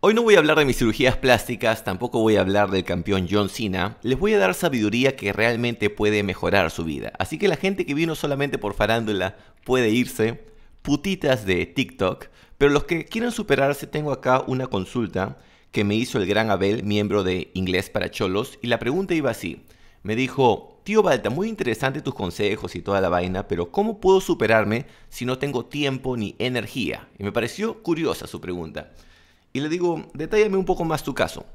Hoy no voy a hablar de mis cirugías plásticas, tampoco voy a hablar del campeón John Cena, les voy a dar sabiduría que realmente puede mejorar su vida. Así que la gente que vino solamente por farándula puede irse, putitas de TikTok, pero los que quieran superarse tengo acá una consulta que me hizo el gran Abel, miembro de Inglés para Cholos, y la pregunta iba así. Me dijo, tío Balta, muy interesante tus consejos y toda la vaina, pero ¿cómo puedo superarme si no tengo tiempo ni energía? Y me pareció curiosa su pregunta y le digo, detállame un poco más tu caso.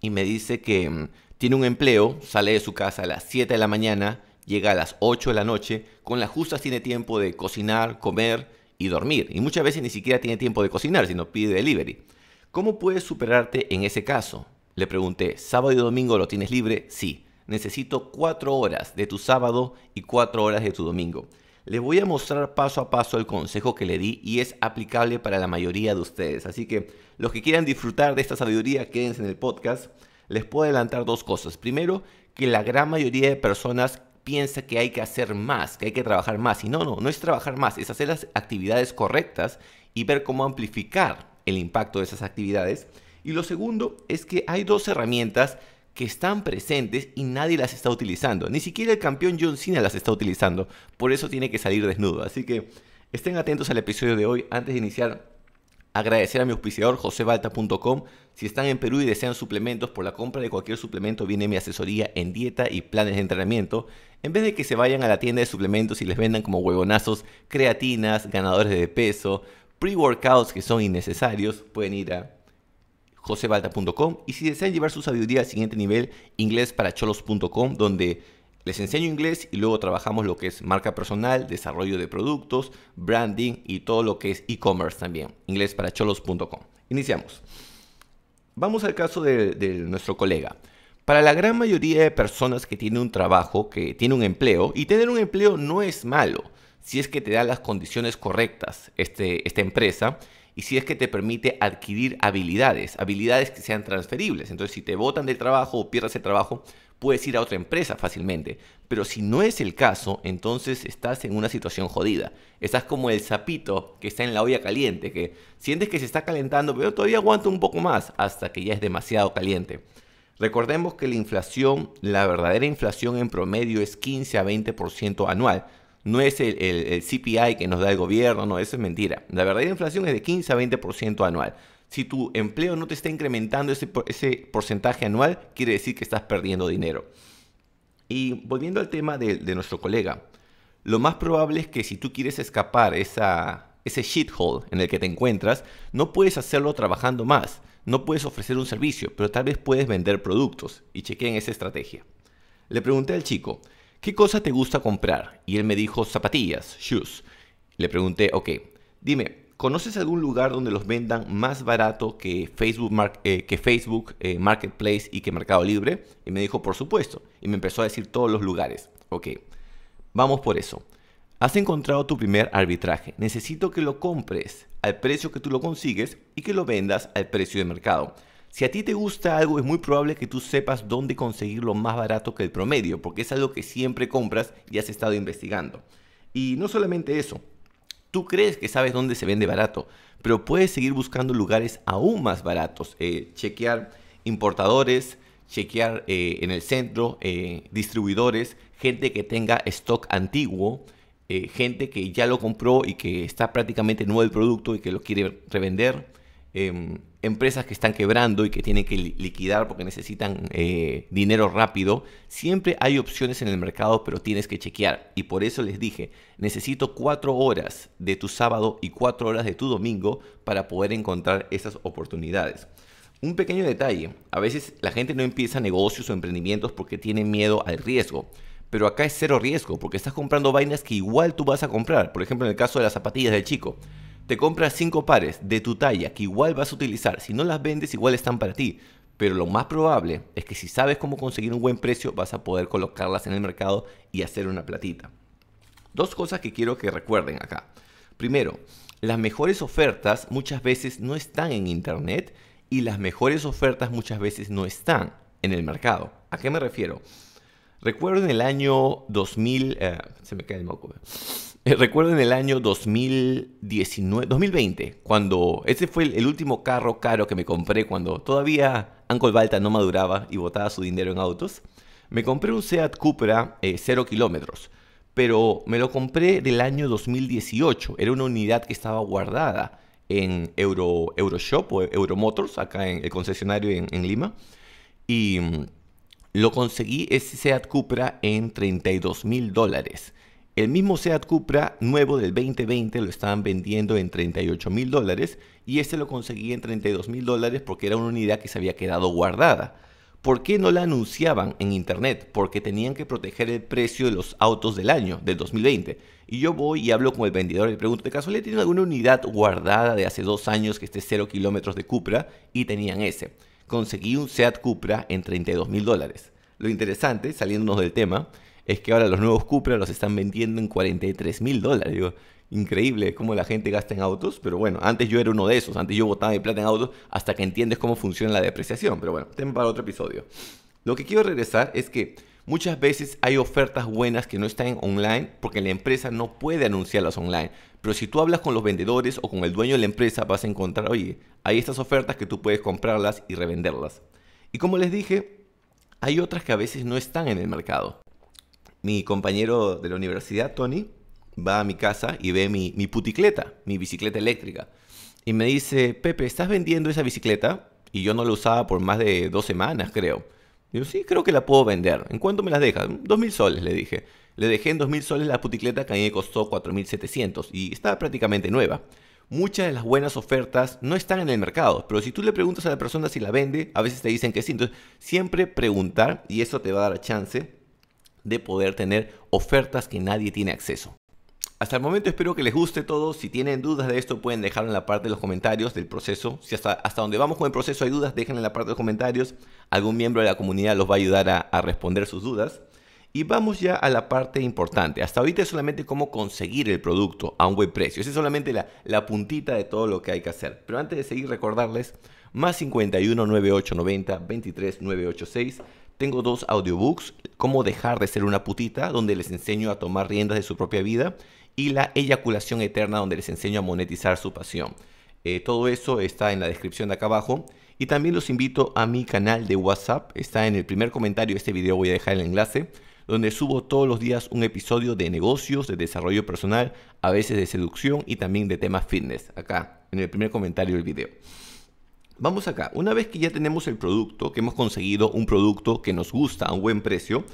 Y me dice que mm, tiene un empleo, sale de su casa a las 7 de la mañana, llega a las 8 de la noche, con las justas tiene tiempo de cocinar, comer y dormir. Y muchas veces ni siquiera tiene tiempo de cocinar, sino pide delivery. ¿Cómo puedes superarte en ese caso? Le pregunté, ¿sábado y domingo lo tienes libre? Sí. Necesito 4 horas de tu sábado y 4 horas de tu domingo. Les voy a mostrar paso a paso el consejo que le di y es aplicable para la mayoría de ustedes. Así que los que quieran disfrutar de esta sabiduría, quédense en el podcast. Les puedo adelantar dos cosas. Primero, que la gran mayoría de personas piensa que hay que hacer más, que hay que trabajar más. Y no, no, no es trabajar más, es hacer las actividades correctas y ver cómo amplificar el impacto de esas actividades. Y lo segundo es que hay dos herramientas que están presentes y nadie las está utilizando. Ni siquiera el campeón John Cena las está utilizando. Por eso tiene que salir desnudo. Así que estén atentos al episodio de hoy. Antes de iniciar, agradecer a mi auspiciador josebalta.com. Si están en Perú y desean suplementos, por la compra de cualquier suplemento viene mi asesoría en dieta y planes de entrenamiento. En vez de que se vayan a la tienda de suplementos y les vendan como huevonazos creatinas, ganadores de peso, pre-workouts que son innecesarios, pueden ir a josebalta.com y si desean llevar su sabiduría al siguiente nivel, inglés cholos.com, donde les enseño inglés y luego trabajamos lo que es marca personal, desarrollo de productos, branding y todo lo que es e-commerce también. inglesparacholos.com. Iniciamos. Vamos al caso de, nuestro colega. Para la gran mayoría de personas que tienen un trabajo, que tiene un empleo, y tener un empleo no es malo, si es que te da las condiciones correctas este, esta empresa, y si es que te permite adquirir habilidades, habilidades que sean transferibles. Entonces, si te botan del trabajo o pierdes el trabajo, puedes ir a otra empresa fácilmente. Pero si no es el caso, entonces estás en una situación jodida. Estás como el sapito que está en la olla caliente, que sientes que se está calentando, pero todavía aguanta un poco más hasta que ya es demasiado caliente. Recordemos que la inflación, la verdadera inflación en promedio es 15 a 20% anual no es el, CPI que nos da el gobierno, no, eso es mentira. La verdadera inflación es de 15 a 20% anual. Si tu empleo no te está incrementando ese, porcentaje anual, quiere decir que estás perdiendo dinero. Y volviendo al tema de, nuestro colega, lo más probable es que si tú quieres escapar esa, ese shithole en el que te encuentras, no puedes hacerlo trabajando más, no puedes ofrecer un servicio, pero tal vez puedes vender productos. Y chequeen esa estrategia. Le pregunté al chico, ¿qué cosa te gusta comprar? Y él me dijo zapatillas, shoes. Le pregunté, ok, dime, ¿conoces algún lugar donde los vendan más barato que Facebook, eh, eh, Marketplace y que Mercado Libre? Y me dijo, por supuesto. Y me empezó a decir todos los lugares. Ok, vamos por eso. Has encontrado tu primer arbitraje. Necesito que lo compres al precio que tú lo consigues y que lo vendas al precio de mercado. Si a ti te gusta algo, es muy probable que tú sepas dónde conseguirlo más barato que el promedio, porque es algo que siempre compras y has estado investigando. Y no solamente eso, tú crees que sabes dónde se vende barato, pero puedes seguir buscando lugares aún más baratos, eh, chequear importadores, chequear eh, en el centro, eh, distribuidores, gente que tenga stock antiguo, gente que ya lo compró y que está prácticamente nuevo el producto y que lo quiere revender. Em, empresas que están quebrando y que tienen que liquidar porque necesitan eh, dinero rápido, siempre hay opciones en el mercado, pero tienes que chequear. Y por eso les dije, necesito cuatro horas de tu sábado y cuatro horas de tu domingo para poder encontrar esas oportunidades. Un pequeño detalle, a veces la gente no empieza negocios o emprendimientos porque tiene miedo al riesgo pero acá es cero riesgo porque estás comprando vainas que igual tú vas a comprar. Por ejemplo, en el caso de las zapatillas del chico, te compras cinco pares de tu talla que igual vas a utilizar. Si no las vendes, igual están para ti. Pero lo más probable es que si sabes cómo conseguir un buen precio, vas a poder colocarlas en el mercado y hacer una platita. Dos cosas que quiero que recuerden acá. Primero, las mejores ofertas muchas veces no están en Internet y las mejores ofertas muchas veces no están en el mercado. ¿A qué me refiero? Recuerdo en el año 2000, eh, se me cae el moco, eh, recuerdo en el año 2019, 2020, cuando ese fue el, último carro caro que me compré cuando todavía Uncle Balta no maduraba y botaba su dinero en autos. Me compré un Seat Cupra 0 eh, kilómetros, pero me lo compré del año 2018. Era una unidad que estaba guardada en Euro, Euroshop o Euromotors, acá en el concesionario en, Lima. Y mm, lo conseguí ese Seat Cupra en 32 mil dólares. El mismo Seat Cupra nuevo del 2020 lo estaban vendiendo en 38 mil dólares y este lo conseguí en 32 mil dólares porque era una unidad que se había quedado guardada. ¿Por qué no la anunciaban en internet? Porque tenían que proteger el precio de los autos del año, del 2020. Y yo voy y hablo con el vendedor y le pregunto, ¿de casualidad tienen alguna unidad guardada de hace dos años que esté 0 kilómetros de Cupra? Y tenían ese. Conseguí un Seat Cupra en 32 mil dólares. Lo interesante, saliéndonos del tema, es que ahora los nuevos Cupra los están vendiendo en 43 mil dólares. increíble cómo la gente gasta en autos, pero bueno, antes yo era uno de esos, antes yo botaba mi plata en autos hasta que entiendes cómo funciona la depreciación, pero bueno, tema para otro episodio. Lo que quiero regresar es que muchas veces hay ofertas buenas que no están online porque la empresa no puede anunciarlas online, pero si tú hablas con los vendedores o con el dueño de la empresa vas a encontrar, oye, hay estas ofertas que tú puedes comprarlas y revenderlas. Y como les dije, hay otras que a veces no están en el mercado mi compañero de la universidad, Tony, va a mi casa y ve mi, mi puticleta, mi bicicleta eléctrica. Y me dice, Pepe, ¿estás vendiendo esa bicicleta? Y yo no la usaba por más de dos semanas, creo. Y yo, sí, creo que la puedo vender. ¿En cuánto me las dejas? Dos mil soles, le dije. Le dejé en dos mil soles la puticleta que a mí me costó 4.700 y estaba prácticamente nueva. Muchas de las buenas ofertas no están en el mercado, pero si tú le preguntas a la persona si la vende, a veces te dicen que sí. Entonces, siempre preguntar y eso te va a dar chance de poder tener ofertas que nadie tiene acceso. Hasta el momento espero que les guste todo. Si tienen dudas de esto, pueden dejarlo en la parte de los comentarios del proceso. Si hasta, hasta donde vamos con el proceso hay dudas, déjenlo en la parte de los comentarios. Algún miembro de la comunidad los va a ayudar a, responder sus dudas. Y vamos ya a la parte importante. Hasta ahorita es solamente cómo conseguir el producto a un buen precio. Esa es solamente la, la puntita de todo lo que hay que hacer. Pero antes de seguir, recordarles más 51 9890 23 986. Tengo dos audiobooks, Cómo dejar de ser una putita, donde les enseño a tomar riendas de su propia vida, y La eyaculación eterna, donde les enseño a monetizar su pasión. Eh, todo eso está en la descripción de acá abajo. Y también los invito a mi canal de WhatsApp, está en el primer comentario de este video, voy a dejar el enlace, donde subo todos los días un episodio de negocios, de desarrollo personal, a veces de seducción y también de temas fitness, acá, en el primer comentario del video. Vamos acá, una vez que ya tenemos el producto, que hemos conseguido un producto que nos gusta a un buen precio,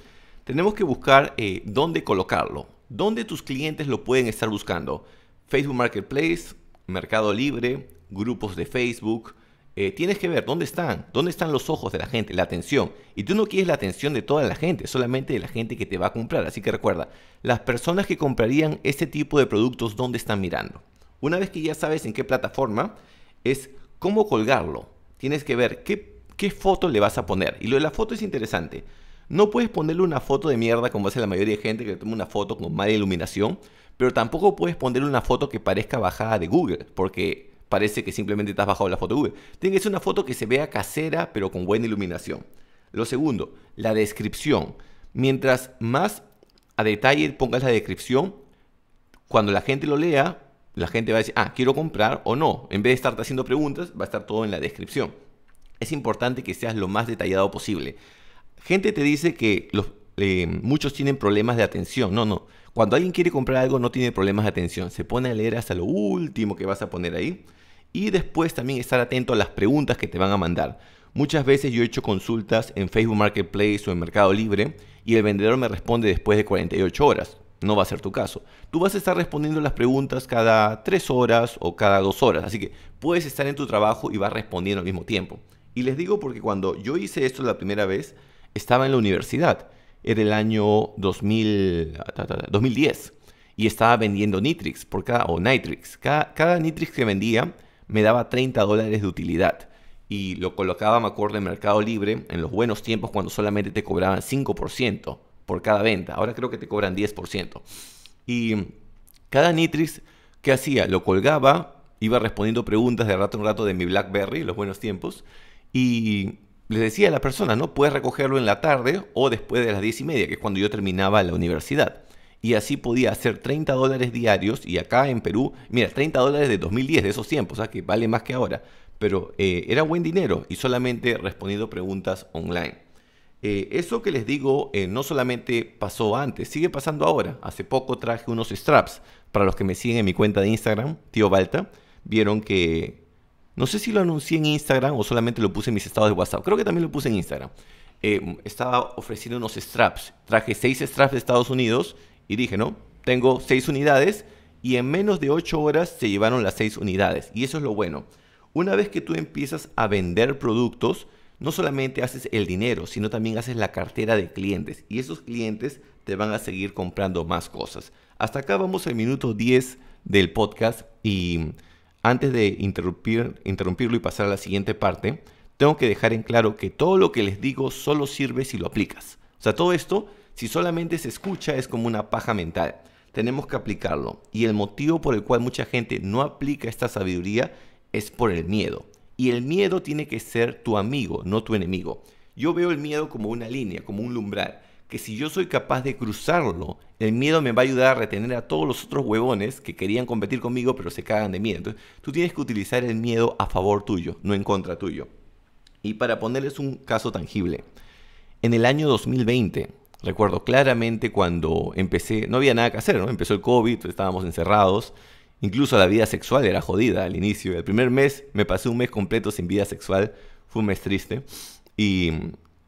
tenemos que buscar eh, dónde colocarlo, dónde tus clientes lo pueden estar buscando. Facebook Marketplace, Mercado Libre, grupos de Facebook. Eh, tienes que ver dónde están, dónde están los ojos de la gente, la atención. Y tú no quieres la atención de toda la gente, solamente de la gente que te va a comprar. Así que recuerda, las personas que comprarían este tipo de productos, ¿dónde están mirando? Una vez que ya sabes en qué plataforma, es cómo colgarlo. Tienes que ver qué, foto le vas a poner. Y lo de la foto es interesante. No puedes ponerle una foto de mierda como hace la mayoría de gente que toma una foto con mala iluminación, pero tampoco puedes ponerle una foto que parezca bajada de Google, porque parece que simplemente estás bajado la foto de Google. Tiene que ser una foto que se vea casera, pero con buena iluminación. Lo segundo, la descripción. Mientras más a detalle pongas la descripción, cuando la gente lo lea, la gente va a decir, ah, quiero comprar o no. En vez de estarte haciendo preguntas, va a estar todo en la descripción. Es importante que seas lo más detallado posible. Gente te dice que los, eh, muchos tienen problemas de atención. No, no. Cuando alguien quiere comprar algo no tiene problemas de atención. Se pone a leer hasta lo último que vas a poner ahí. Y después también estar atento a las preguntas que te van a mandar. Muchas veces yo he hecho consultas en Facebook Marketplace o en Mercado Libre y el vendedor me responde después de 48 horas. No va a ser tu caso. Tú vas a estar respondiendo las preguntas cada tres horas o cada dos horas. Así que puedes estar en tu trabajo y vas respondiendo al mismo tiempo. Y les digo porque cuando yo hice esto la primera vez, estaba en la universidad. Era el año 2000, 2010. Ah, y estaba vendiendo Nitrix por cada, o Nitrix. cada Nitrix que vendía me daba 30 dólares de utilidad y lo colocaba, me acuerdo, en Mercado Libre en los buenos tiempos cuando solamente te cobraban 5% por cada venta. Ahora creo que te cobran 10%. Y cada Nitrix, que hacía? Lo colgaba, iba respondiendo preguntas de rato en rato de mi BlackBerry, los buenos tiempos, y les decía a la persona, ¿no? Puedes recogerlo en la tarde o después de las 10 y media, que es cuando yo terminaba la universidad. Y así podía hacer 30 dólares diarios. Y acá en Perú, mira, 30 dólares de 2010, de esos tiempos, o ¿ah? que vale más que ahora. Pero eh, era buen dinero y solamente respondiendo preguntas online. Eh, eso que les digo eh, no solamente pasó antes, sigue pasando ahora. Hace poco traje unos straps. Para los que me siguen en mi cuenta de Instagram, tío Balta, vieron que... No sé si lo anuncié en Instagram o solamente lo puse en mis estados de WhatsApp. Creo que también lo puse en Instagram. Eh, estaba ofreciendo unos straps. Traje seis straps de Estados Unidos y dije, ¿no? Tengo seis unidades y en menos de ocho horas se llevaron las seis unidades. Y eso es lo bueno. Una vez que tú empiezas a vender productos, no solamente haces el dinero, sino también haces la cartera de clientes y esos clientes te van a seguir comprando más cosas. Hasta acá vamos al minuto 10 del podcast y antes de interrumpir, interrumpirlo y pasar a la siguiente parte, tengo que dejar en claro que todo lo que les digo solo sirve si lo aplicas. O sea, todo esto, si solamente se escucha, es como una paja mental. Tenemos que aplicarlo. Y el motivo por el cual mucha gente no aplica esta sabiduría es por el miedo. Y el miedo tiene que ser tu amigo, no tu enemigo. Yo veo el miedo como una línea, como un umbral, que si yo soy capaz de cruzarlo, el miedo me va a ayudar a retener a todos los otros huevones que querían competir conmigo pero se cagan de miedo. Entonces, tú tienes que utilizar el miedo a favor tuyo, no en contra tuyo. Y para ponerles un caso tangible, en el año 2020, recuerdo claramente cuando empecé, no había nada que hacer, ¿no? Empezó el COVID, estábamos encerrados Incluso la vida sexual era jodida al inicio. El primer mes me pasé un mes completo sin vida sexual. Fue un mes triste. Y,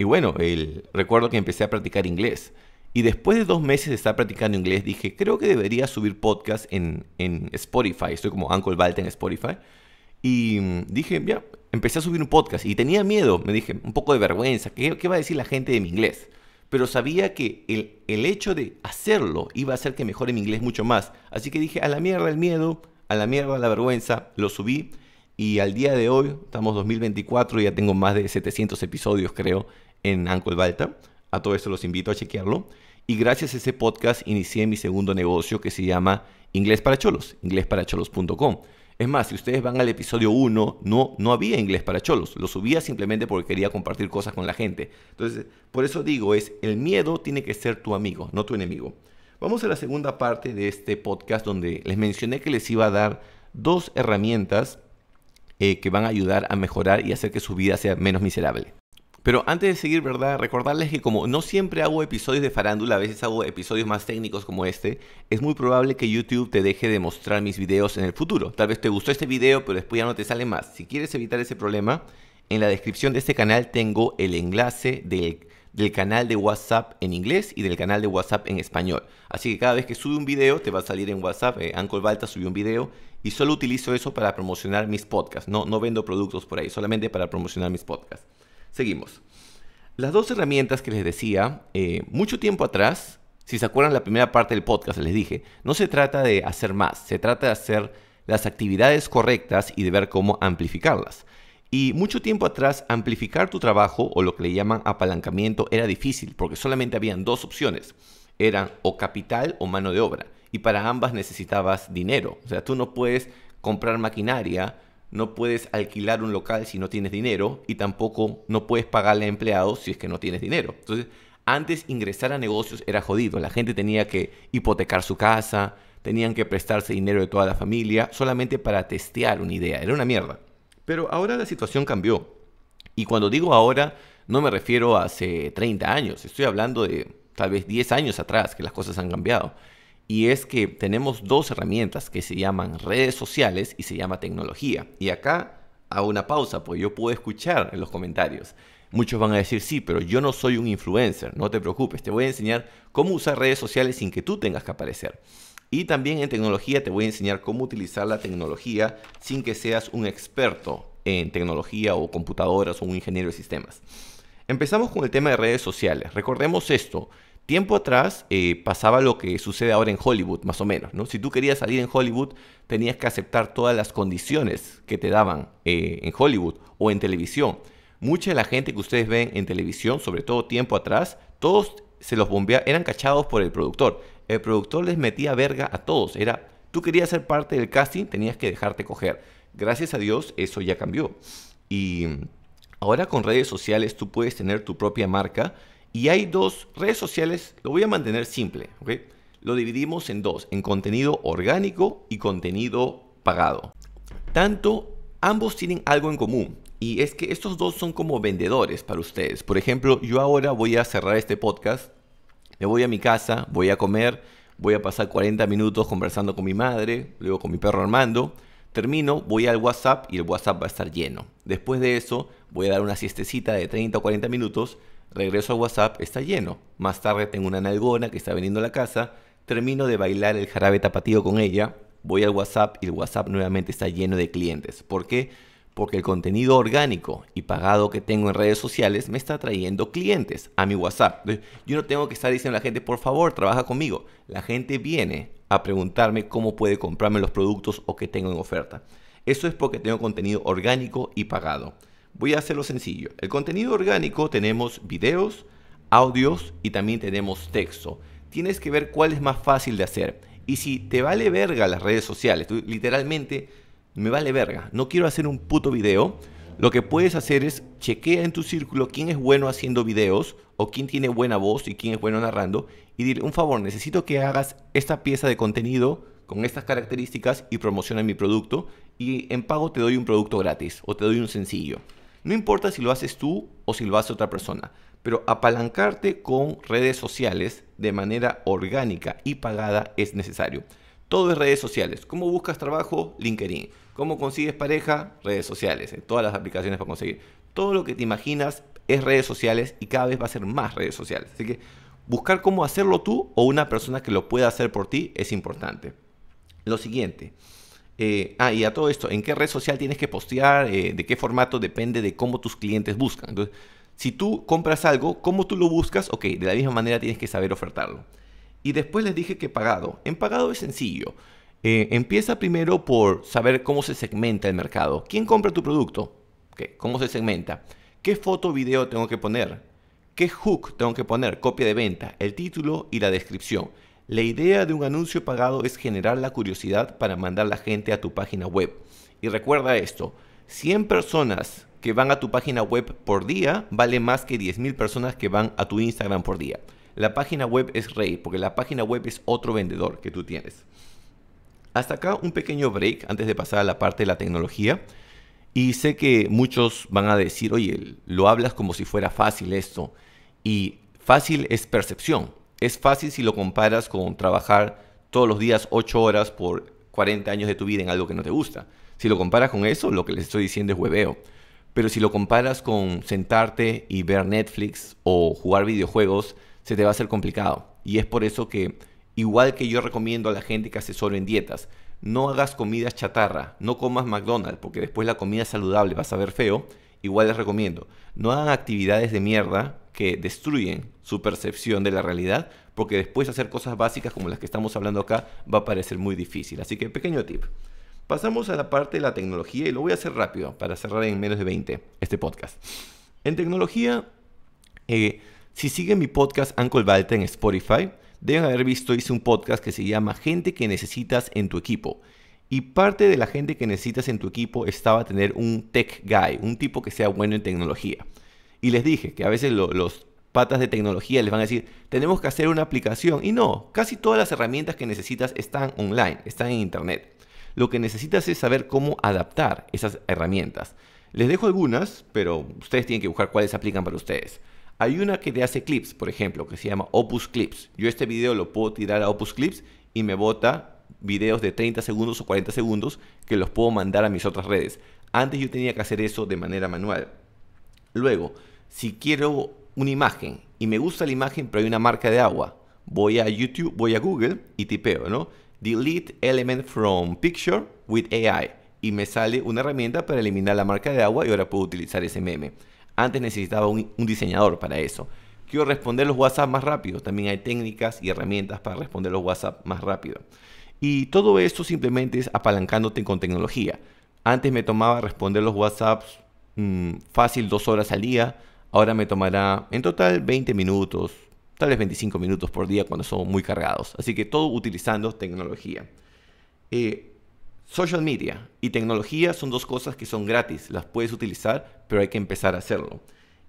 bueno, el, recuerdo que empecé a practicar inglés. Y después de dos meses de estar practicando inglés, dije, creo que debería subir podcast en, Spotify. Estoy como Uncle Balta en Spotify. Y mm, dije, ya, empecé a subir un podcast. Y tenía miedo, me dije, un poco de vergüenza. qué va a decir la gente de mi inglés? pero sabía que el, hecho de hacerlo iba a hacer que mejore mi inglés mucho más. Así que dije, a la mierda el miedo, a la mierda la vergüenza, lo subí y al día de hoy, estamos 2024, ya tengo más de 700 episodios creo en Uncle Balta. A todo esto los invito a chequearlo. Y gracias a ese podcast inicié mi segundo negocio que se llama Inglés para Cholos, inglesparacholos.com. Es más, si ustedes van al episodio 1, no, no había inglés para cholos. Lo subía simplemente porque quería compartir cosas con la gente. Entonces, por eso digo, es el miedo tiene que ser tu amigo, no tu enemigo. Vamos a la segunda parte de este podcast donde les mencioné que les iba a dar dos herramientas eh, que van a ayudar a mejorar y hacer que su vida sea menos miserable. Pero antes de seguir, ¿verdad? Recordarles que como no siempre hago episodios de farándula, a veces hago episodios más técnicos como este, es muy probable que YouTube te deje de mostrar mis videos en el futuro. Tal vez te gustó este video, pero después ya no te sale más. Si quieres evitar ese problema, en la descripción de este canal tengo el enlace del, canal de WhatsApp en inglés y del canal de WhatsApp en español. Así que cada vez que sube un video, te va a salir en WhatsApp. Eh, Balta subió un video y solo utilizo eso para promocionar mis podcasts. No, no vendo productos por ahí, solamente para promocionar mis podcasts. Seguimos. Las dos herramientas que les decía, eh, mucho tiempo atrás, si se acuerdan la primera parte del podcast, les dije, no se trata de hacer más, se trata de hacer las actividades correctas y de ver cómo amplificarlas. Y mucho tiempo atrás, amplificar tu trabajo o lo que le llaman apalancamiento era difícil porque solamente habían dos opciones. Eran o capital o mano de obra. Y para ambas necesitabas dinero. O sea, tú no puedes comprar maquinaria no puedes alquilar un local si no tienes dinero y tampoco no puedes pagarle a empleados si es que no tienes dinero. Entonces, antes ingresar a negocios era jodido. La gente tenía que hipotecar su casa, tenían que prestarse dinero de toda la familia solamente para testear una idea. Era una mierda. Pero ahora la situación cambió. Y cuando digo ahora, no me refiero a hace 30 años. Estoy hablando de tal vez 10 años atrás que las cosas han cambiado. Y es que tenemos dos herramientas que se llaman redes sociales y se llama tecnología. Y acá hago una pausa, porque yo puedo escuchar en los comentarios. Muchos van a decir, sí, pero yo no soy un influencer, no te preocupes, te voy a enseñar cómo usar redes sociales sin que tú tengas que aparecer. Y también en tecnología te voy a enseñar cómo utilizar la tecnología sin que seas un experto en tecnología o computadoras o un ingeniero de sistemas. Empezamos con el tema de redes sociales. Recordemos esto, tiempo atrás eh, pasaba lo que sucede ahora en Hollywood, más o menos. ¿no? Si tú querías salir en Hollywood, tenías que aceptar todas las condiciones que te daban eh, en Hollywood o en televisión. Mucha de la gente que ustedes ven en televisión, sobre todo tiempo atrás, todos se los bombeaban, eran cachados por el productor. El productor les metía verga a todos. Era, tú querías ser parte del casting, tenías que dejarte coger. Gracias a Dios, eso ya cambió. Y ahora con redes sociales tú puedes tener tu propia marca y hay dos redes sociales, lo voy a mantener simple, Lo dividimos en dos, en contenido orgánico y contenido pagado. Tanto ambos tienen algo en común y es que estos dos son como vendedores para ustedes. Por ejemplo, yo ahora voy a cerrar este podcast, me voy a mi casa, voy a comer, voy a pasar 40 minutos conversando con mi madre, luego con mi perro Armando, termino, voy al WhatsApp y el WhatsApp va a estar lleno. Después de eso, voy a dar una siestecita de 30 o 40 minutos Regreso a WhatsApp, está lleno. Más tarde tengo una nalgona que está veniendo a la casa, termino de bailar el jarabe tapatío con ella, voy al WhatsApp y el WhatsApp nuevamente está lleno de clientes. ¿Por qué? Porque el contenido orgánico y pagado que tengo en redes sociales me está trayendo clientes a mi WhatsApp. Yo no tengo que estar diciendo a la gente, por favor, trabaja conmigo. La gente viene a preguntarme cómo puede comprarme los productos o qué tengo en oferta. Eso es porque tengo contenido orgánico y pagado voy a hacerlo sencillo. El contenido orgánico tenemos videos, audios y también tenemos texto. Tienes que ver cuál es más fácil de hacer. Y si te vale verga las redes sociales, literalmente me vale verga, no quiero hacer un puto video, lo que puedes hacer es chequea en tu círculo quién es bueno haciendo videos o quién tiene buena voz y quién es bueno narrando y dile, un favor, necesito que hagas esta pieza de contenido con estas características y promociona mi producto y en pago te doy un producto gratis o te doy un sencillo. No importa si lo haces tú o si lo hace otra persona, pero apalancarte con redes sociales de manera orgánica y pagada es necesario. Todo es redes sociales. ¿Cómo buscas trabajo? LinkedIn. ¿Cómo consigues pareja? Redes sociales. En todas las aplicaciones para conseguir. Todo lo que te imaginas es redes sociales y cada vez va a ser más redes sociales. Así que buscar cómo hacerlo tú o una persona que lo pueda hacer por ti es importante. Lo siguiente, eh, ah, y a todo esto, ¿en qué red social tienes que postear? Eh, ¿De qué formato? Depende de cómo tus clientes buscan. Entonces, si tú compras algo, ¿cómo tú lo buscas? Ok, de la misma manera tienes que saber ofertarlo. Y después les dije que pagado. En pagado es sencillo. Eh, empieza primero por saber cómo se segmenta el mercado. ¿Quién compra tu producto? ¿Qué? ¿Cómo se segmenta? ¿Qué foto o video tengo que poner? ¿Qué hook tengo que poner? Copia de venta, el título y la descripción. La idea de un anuncio pagado es generar la curiosidad para mandar la gente a tu página web. Y recuerda esto, 100 personas que van a tu página web por día vale más que 10.000 personas que van a tu Instagram por día. La página web es rey, porque la página web es otro vendedor que tú tienes. Hasta acá un pequeño break antes de pasar a la parte de la tecnología. Y sé que muchos van a decir, oye, lo hablas como si fuera fácil esto. Y fácil es percepción es fácil si lo comparas con trabajar todos los días 8 horas por 40 años de tu vida en algo que no te gusta. Si lo comparas con eso, lo que les estoy diciendo es hueveo. Pero si lo comparas con sentarte y ver Netflix o jugar videojuegos, se te va a hacer complicado. Y es por eso que, igual que yo recomiendo a la gente que asesore en dietas, no hagas comidas chatarra, no comas McDonald's, porque después la comida saludable va a saber feo, igual les recomiendo. No hagan actividades de mierda que destruyen su percepción de la realidad, porque después hacer cosas básicas como las que estamos hablando acá va a parecer muy difícil. Así que pequeño tip. Pasamos a la parte de la tecnología y lo voy a hacer rápido para cerrar en menos de 20 este podcast. En tecnología, eh, si siguen mi podcast Uncle Balta en Spotify, deben haber visto, hice un podcast que se llama Gente que necesitas en tu equipo. Y parte de la gente que necesitas en tu equipo estaba tener un tech guy, un tipo que sea bueno en tecnología. Y les dije que a veces los patas de tecnología les van a decir, tenemos que hacer una aplicación. Y no, casi todas las herramientas que necesitas están online, están en Internet. Lo que necesitas es saber cómo adaptar esas herramientas. Les dejo algunas, pero ustedes tienen que buscar cuáles aplican para ustedes. Hay una que te hace clips, por ejemplo, que se llama Opus Clips. Yo este video lo puedo tirar a Opus Clips y me bota videos de 30 segundos o 40 segundos que los puedo mandar a mis otras redes. Antes yo tenía que hacer eso de manera manual. Luego, si quiero una imagen y me gusta la imagen, pero hay una marca de agua. Voy a YouTube, voy a Google y tipeo, ¿no? Delete element from picture with AI. Y me sale una herramienta para eliminar la marca de agua y ahora puedo utilizar ese meme. Antes necesitaba un, diseñador para eso. Quiero responder los WhatsApp más rápido. También hay técnicas y herramientas para responder los WhatsApp más rápido. Y todo esto simplemente es apalancándote con tecnología. Antes me tomaba responder los WhatsApp mm, fácil dos horas al día Ahora me tomará en total 20 minutos, tal vez 25 minutos por día cuando son muy cargados. Así que todo utilizando tecnología. Eh, social media y tecnología son dos cosas que son gratis, las puedes utilizar, pero hay que empezar a hacerlo.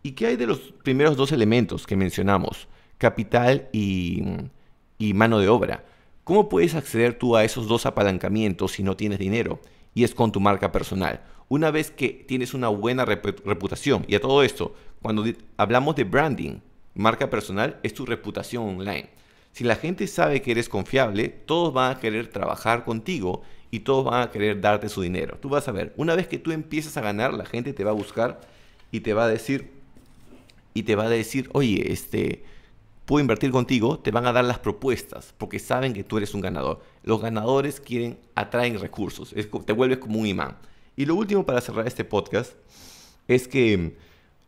¿Y qué hay de los primeros dos elementos que mencionamos? Capital y, y mano de obra. ¿Cómo puedes acceder tú a esos dos apalancamientos si no tienes dinero? Y es con tu marca personal. Una vez que tienes una buena reputación, y a todo esto, cuando hablamos de branding, marca personal, es tu reputación online. Si la gente sabe que eres confiable, todos van a querer trabajar contigo y todos van a querer darte su dinero. Tú vas a ver, una vez que tú empiezas a ganar, la gente te va a buscar y te va a decir, y te va a decir, oye, este, puedo invertir contigo, te van a dar las propuestas porque saben que tú eres un ganador. Los ganadores quieren, atraen recursos, te vuelves como un imán. Y lo último para cerrar este podcast es que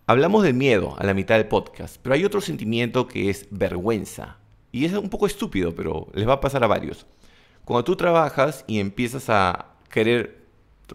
Hablamos del miedo a la mitad del podcast, pero hay otro sentimiento que es vergüenza. Y es un poco estúpido, pero les va a pasar a varios. Cuando tú trabajas y empiezas a querer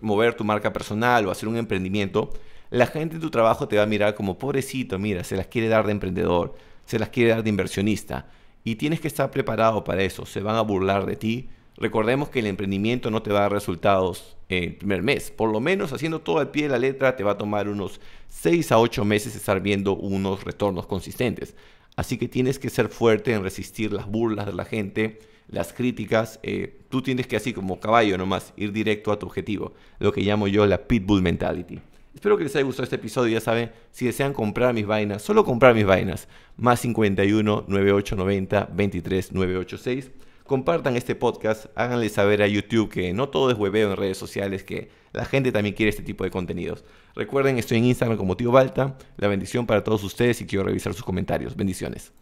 mover tu marca personal o hacer un emprendimiento, la gente de tu trabajo te va a mirar como pobrecito, mira, se las quiere dar de emprendedor, se las quiere dar de inversionista. Y tienes que estar preparado para eso. Se van a burlar de ti, Recordemos que el emprendimiento no te da resultados en el primer mes. Por lo menos haciendo todo al pie de la letra te va a tomar unos 6 a 8 meses estar viendo unos retornos consistentes. Así que tienes que ser fuerte en resistir las burlas de la gente, las críticas. Eh, tú tienes que así como caballo nomás ir directo a tu objetivo. Lo que llamo yo la pitbull mentality. Espero que les haya gustado este episodio. Ya saben, si desean comprar mis vainas, solo comprar mis vainas. Más 51 9890 23 986 compartan este podcast, háganle saber a YouTube que no todo es hueveo en redes sociales, que la gente también quiere este tipo de contenidos. Recuerden, estoy en Instagram como Tío Balta. La bendición para todos ustedes y quiero revisar sus comentarios. Bendiciones.